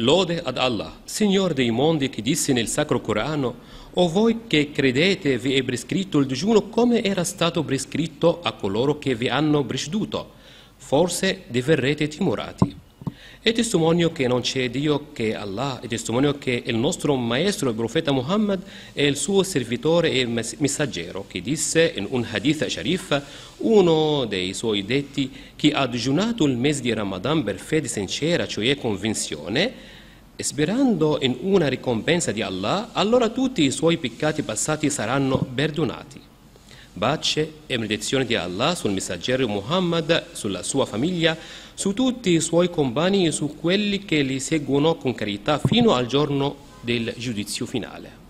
Lode ad Allah, Signore dei mondi che disse nel Sacro Corano, o voi che credete vi è prescritto il digiuno come era stato prescritto a coloro che vi hanno preceduto, forse diverrete timorati. E testimonio che non c'è Dio che Allah, e testimonio che il nostro maestro, il profeta Muhammad, è il suo servitore e messaggero, che disse in un hadith sharif, uno dei suoi detti, chi ha digiunato il mese di Ramadan per fede sincera, cioè convinzione, sperando in una ricompensa di Allah, allora tutti i suoi peccati passati saranno perdonati. Bacce e benedizione di Allah sul messaggero Muhammad, sulla sua famiglia, su tutti i suoi compagni e su quelli che li seguono con carità fino al giorno del giudizio finale.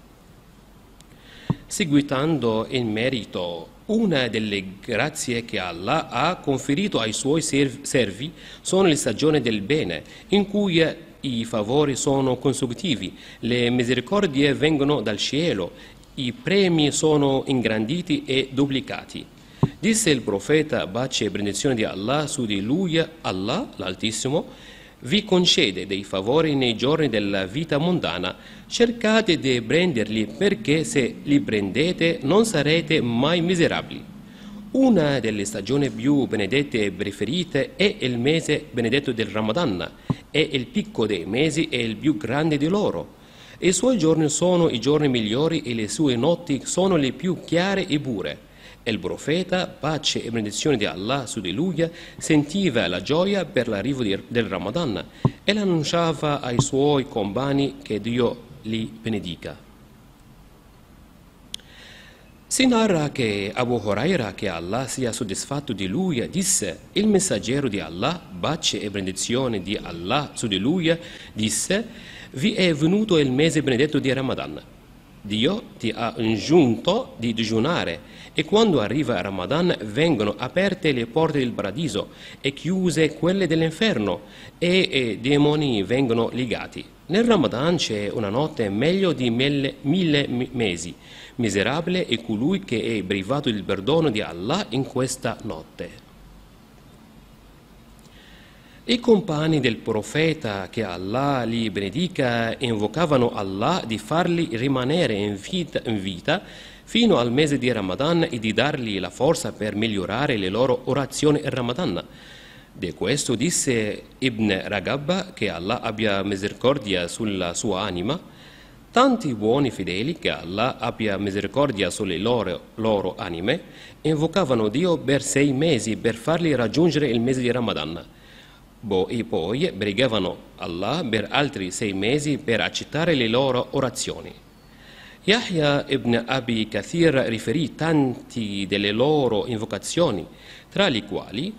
Seguitando in merito una delle grazie che Allah ha conferito ai suoi servi sono le stagioni del bene, in cui i favori sono consecutivi, le misericordie vengono dal cielo i premi sono ingranditi e duplicati. Disse il profeta, pace e benedizione di Allah su di lui, Allah, l'Altissimo, vi concede dei favori nei giorni della vita mondana, cercate di prenderli perché se li prendete non sarete mai miserabili. Una delle stagioni più benedette e preferite è il mese benedetto del Ramadan, è il picco dei mesi e il più grande di loro. I suoi giorni sono i giorni migliori e le sue notti sono le più chiare e pure. Il profeta, pace e benedizione di Allah su di lui, sentiva la gioia per l'arrivo del Ramadan e l'annunciava ai suoi compagni che Dio li benedica. Si narra che Abu Huraira, che Allah sia soddisfatto di lui, disse, il messaggero di Allah, pace e benedizione di Allah su di lui, disse, vi è venuto il mese benedetto di Ramadan. Dio ti ha ingiunto di digiunare e quando arriva Ramadan vengono aperte le porte del paradiso e chiuse quelle dell'inferno e i demoni vengono legati. Nel Ramadan c'è una notte meglio di mille, mille mesi. Miserabile è colui che è privato del perdono di Allah in questa notte. I compagni del profeta, che Allah li benedica, invocavano Allah di farli rimanere in vita, in vita fino al mese di Ramadan e di dargli la forza per migliorare le loro orazioni in Ramadan. Di questo disse Ibn Ragab che Allah abbia misericordia sulla sua anima, tanti buoni fedeli che Allah abbia misericordia sulle loro, loro anime invocavano Dio per sei mesi per farli raggiungere il mese di Ramadan. Bo e poi pregavano Allah per altri sei mesi per accettare le loro orazioni. Yahya ibn Abi Kathir riferì tanti delle loro invocazioni, tra le quali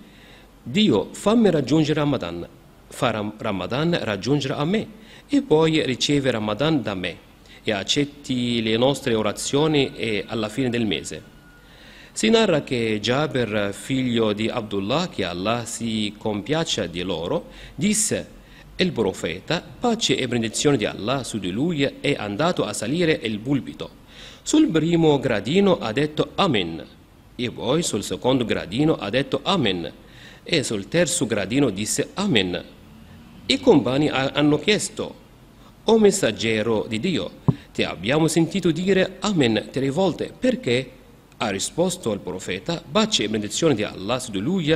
Dio fammi raggiungere Ramadan, fa Ramadan raggiungere a me e poi riceve Ramadan da me e accetti le nostre orazioni alla fine del mese. Si narra che Jaber, figlio di Abdullah, che Allah si compiaccia di loro, disse il profeta, pace e benedizione di Allah su di lui, è andato a salire il pulpito. Sul primo gradino ha detto Amen, e poi sul secondo gradino ha detto Amen, e sul terzo gradino disse Amen. I compagni hanno chiesto, O messaggero di Dio, ti abbiamo sentito dire Amen tre volte, perché? Ha risposto il profeta, baci e benedizione di Allah su di lui,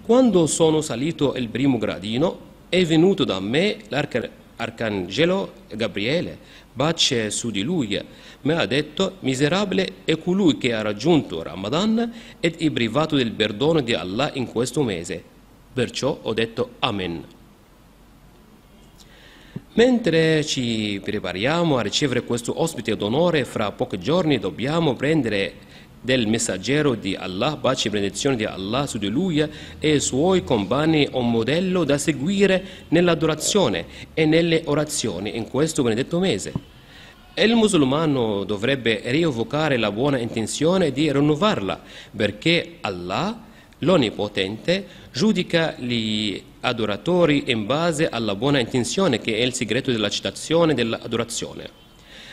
quando sono salito il primo gradino è venuto da me l'arcangelo Gabriele, baci su di lui, mi ha detto, miserabile è colui che ha raggiunto Ramadan ed è privato del perdono di Allah in questo mese. Perciò ho detto Amen. Mentre ci prepariamo a ricevere questo ospite d'onore, fra pochi giorni dobbiamo prendere del messaggero di Allah, pace e benedizione di Allah su di lui e i suoi compagni un modello da seguire nell'adorazione e nelle orazioni in questo benedetto mese. E il musulmano dovrebbe rievocare la buona intenzione di rinnovarla, perché Allah, l'Onnipotente, giudica gli adoratori in base alla buona intenzione, che è il segreto della citazione dell'adorazione.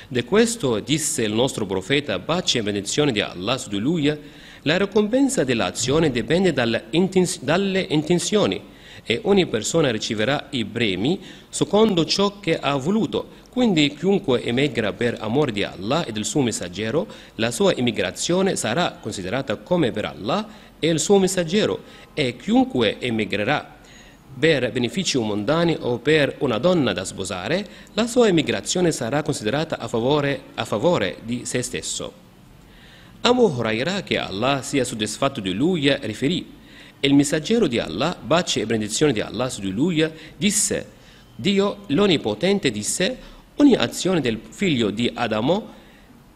Di questo disse il nostro profeta, pace e benedizione di Allah su di lui, la ricompensa dell'azione dipende dalle intenzioni e ogni persona riceverà i premi secondo ciò che ha voluto. Quindi chiunque emigra per amore di Allah e del suo messaggero, la sua emigrazione sarà considerata come per Allah e il suo messaggero e chiunque emigrerà per benefici mondani o per una donna da sposare, la sua emigrazione sarà considerata a favore, a favore di se stesso. Abu Huraira, che Allah sia soddisfatto di lui, riferì, e il messaggero di Allah, baci e benedizione di Allah su di lui, disse, Dio l'Onipotente disse, ogni azione del figlio di Adamo,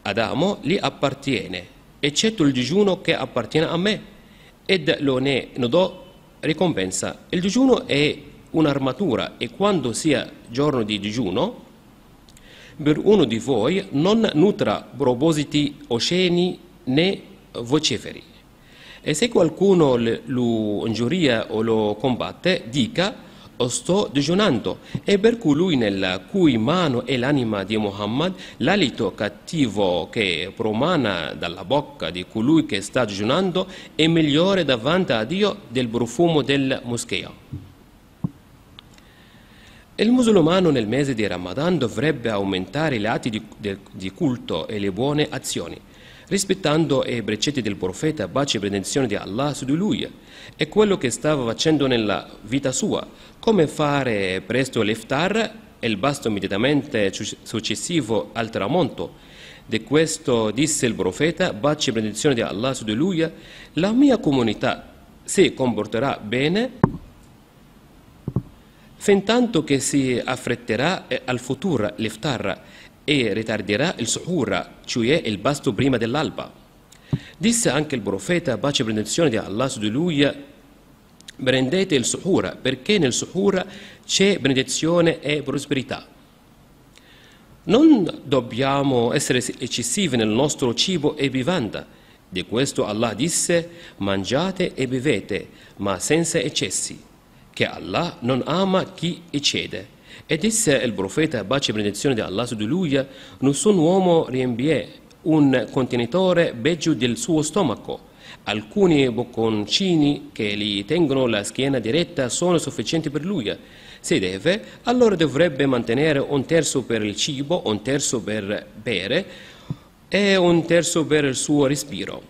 Adamo gli appartiene, eccetto il digiuno che appartiene a me, ed lo ne nodò ricompensa. Il digiuno è un'armatura e quando sia giorno di digiuno, per uno di voi non nutra propositi osceni né vociferi. E se qualcuno lo ingiuria o lo combatte, dica sto digiunando, e per colui nella cui mano è l'anima di Muhammad, l'alito cattivo che promana dalla bocca di colui che sta digiunando è migliore davanti a Dio del profumo del moscheo. Il musulmano nel mese di Ramadan dovrebbe aumentare gli atti di, di culto e le buone azioni rispettando i precetti del profeta, baci e benedizione di Allah su di lui, e quello che stava facendo nella vita sua, come fare presto l'iftar e il basto immediatamente successivo al tramonto. Di questo disse il profeta, baci e benedizione di Allah su di lui, la mia comunità si comporterà bene fin tanto che si affretterà al futuro l'iftar e ritarderà il suhura, cioè il basto prima dell'alba. Disse anche il profeta, pace e benedizione di Allah su di lui, prendete il suhura, perché nel suhura c'è benedizione e prosperità. Non dobbiamo essere eccessivi nel nostro cibo e vivanda. Di questo Allah disse, mangiate e bevete, ma senza eccessi, che Allah non ama chi eccede. E disse il profeta, pace e benedizione di Allah su di lui, nessun uomo riempie un contenitore peggio del suo stomaco. Alcuni bocconcini che gli tengono la schiena diretta sono sufficienti per lui. Se deve, allora dovrebbe mantenere un terzo per il cibo, un terzo per bere e un terzo per il suo respiro.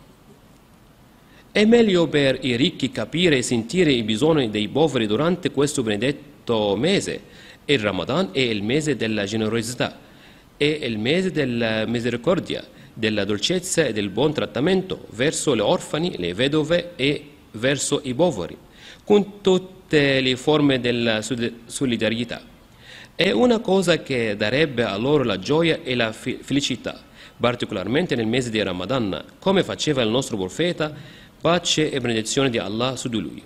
È meglio per i ricchi capire e sentire i bisogni dei poveri durante questo benedetto mese il Ramadan è il mese della generosità, è il mese della misericordia, della dolcezza e del buon trattamento verso gli orfani, le vedove e verso i poveri, con tutte le forme della solidarietà. È una cosa che darebbe a loro la gioia e la felicità, particolarmente nel mese di Ramadan, come faceva il nostro profeta, pace e benedizione di Allah su di lui.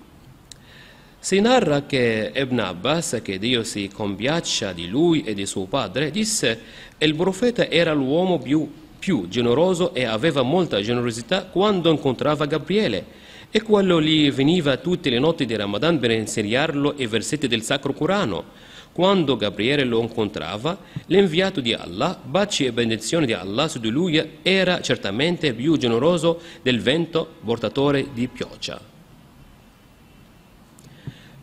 Si narra che Ibn Abbas, che Dio si compiaccia di lui e di suo padre, disse il profeta era l'uomo più, più generoso e aveva molta generosità quando incontrava Gabriele e quello gli veniva tutte le notti di Ramadan per insegnarlo i versetti del Sacro Corano. Quando Gabriele lo incontrava, l'inviato di Allah, baci e benedizioni di Allah su di lui, era certamente più generoso del vento portatore di pioggia.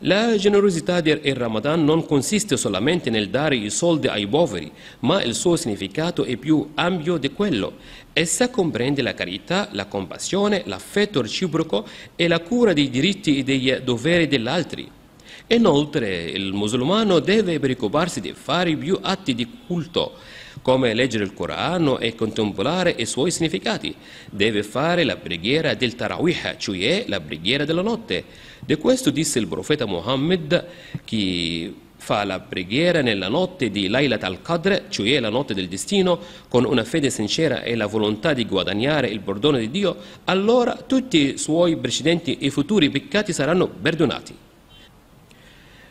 La generosità del er-, er Ramadan non consiste solamente nel dare i soldi ai poveri, ma il suo significato è più ampio di quello. Essa comprende la carità, la compassione, l'affetto reciproco e la cura dei diritti e dei doveri degli altri. Inoltre, il musulmano deve preoccuparsi di fare più atti di culto, come leggere il Corano e contemplare i suoi significati. Deve fare la preghiera del Tarawih, cioè la preghiera della notte. Di questo disse il profeta Muhammad che fa la preghiera nella notte di Laylat al-Qadr, cioè la notte del destino, con una fede sincera e la volontà di guadagnare il perdono di Dio, allora tutti i suoi precedenti e futuri peccati saranno perdonati.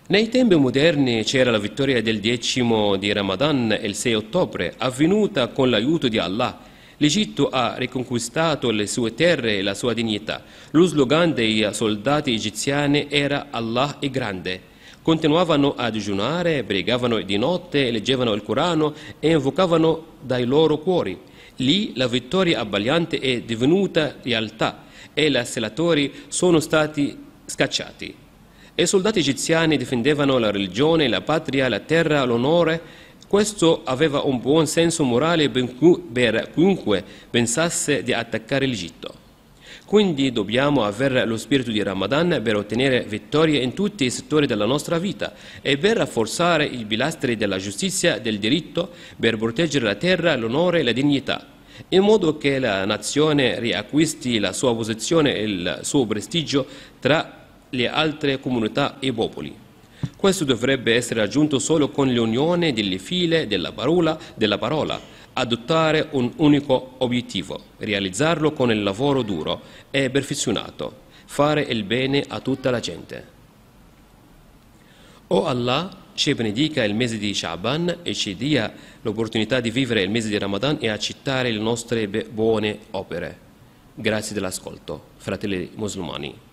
Nei tempi moderni c'era la vittoria del decimo di Ramadan il 6 ottobre, avvenuta con l'aiuto di Allah. L'Egitto ha riconquistato le sue terre e la sua dignità. Lo slogan dei soldati egiziani era Allah è grande. Continuavano a digiunare, pregavano di notte, leggevano il Corano e invocavano dai loro cuori. Lì la vittoria abbagliante è divenuta realtà e gli lasselatori sono stati scacciati. I soldati egiziani difendevano la religione, la patria, la terra, l'onore. Questo aveva un buon senso morale per chiunque pensasse di attaccare l'Egitto. Quindi dobbiamo avere lo spirito di Ramadan per ottenere vittorie in tutti i settori della nostra vita e per rafforzare i pilastri della giustizia, del diritto, per proteggere la terra, l'onore e la dignità, in modo che la nazione riacquisti la sua posizione e il suo prestigio tra tutti le altre comunità e popoli. Questo dovrebbe essere raggiunto solo con l'unione delle file della parola, della parola, adottare un unico obiettivo, realizzarlo con il lavoro duro e perfezionato, fare il bene a tutta la gente. O Allah ci benedica il mese di Shaban e ci dia l'opportunità di vivere il mese di Ramadan e accettare le nostre buone opere. Grazie dell'ascolto, fratelli musulmani.